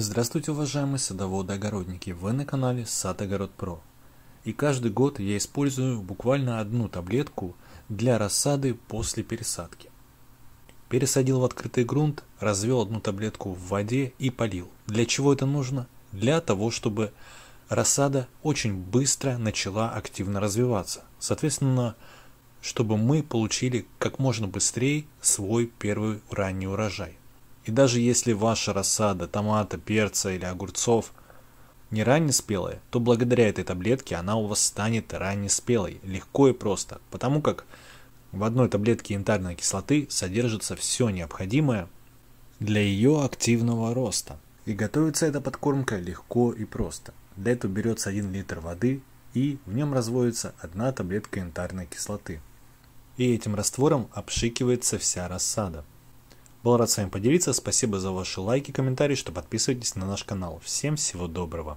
Здравствуйте, уважаемые садоводы огородники! Вы на канале Сад Огород Про. И каждый год я использую буквально одну таблетку для рассады после пересадки. Пересадил в открытый грунт, развел одну таблетку в воде и полил. Для чего это нужно? Для того, чтобы рассада очень быстро начала активно развиваться. Соответственно, чтобы мы получили как можно быстрее свой первый ранний урожай. И даже если ваша рассада томата, перца или огурцов не раннеспелая, то благодаря этой таблетке она у вас станет раннеспелой, легко и просто, потому как в одной таблетке янтарной кислоты содержится все необходимое для ее активного роста. И готовится эта подкормка легко и просто. Для этого берется 1 литр воды и в нем разводится одна таблетка янтарной кислоты. И этим раствором обшикивается вся рассада. Был рад с вами поделиться. Спасибо за ваши лайки, комментарии, что подписывайтесь на наш канал. Всем всего доброго.